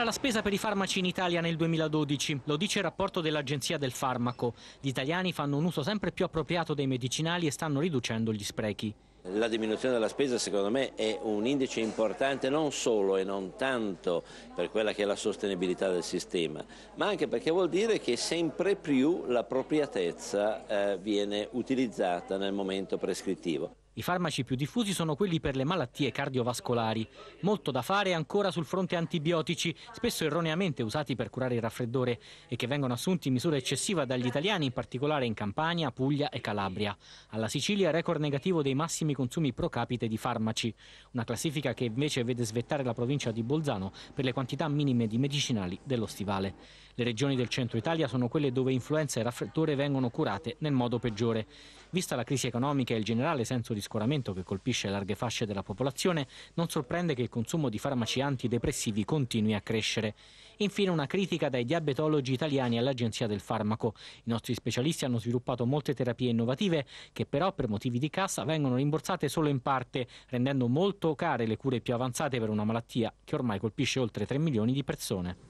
Cara la spesa per i farmaci in Italia nel 2012, lo dice il rapporto dell'Agenzia del Farmaco. Gli italiani fanno un uso sempre più appropriato dei medicinali e stanno riducendo gli sprechi. La diminuzione della spesa secondo me è un indice importante non solo e non tanto per quella che è la sostenibilità del sistema, ma anche perché vuol dire che sempre più l'appropriatezza eh, viene utilizzata nel momento prescrittivo. I farmaci più diffusi sono quelli per le malattie cardiovascolari. Molto da fare ancora sul fronte antibiotici, spesso erroneamente usati per curare il raffreddore e che vengono assunti in misura eccessiva dagli italiani, in particolare in Campania, Puglia e Calabria. Alla Sicilia record negativo dei massimi massimi consumi pro capite di farmaci, una classifica che invece vede svettare la provincia di Bolzano per le quantità minime di medicinali dello stivale. Le regioni del centro Italia sono quelle dove influenza e raffreddore vengono curate nel modo peggiore. Vista la crisi economica e il generale senso di scoramento che colpisce larghe fasce della popolazione, non sorprende che il consumo di farmaci antidepressivi continui a crescere. Infine una critica dai diabetologi italiani all'Agenzia del Farmaco. I nostri specialisti hanno sviluppato molte terapie innovative che però per motivi di cassa vengono rimborsate rimborsate solo in parte, rendendo molto care le cure più avanzate per una malattia che ormai colpisce oltre 3 milioni di persone.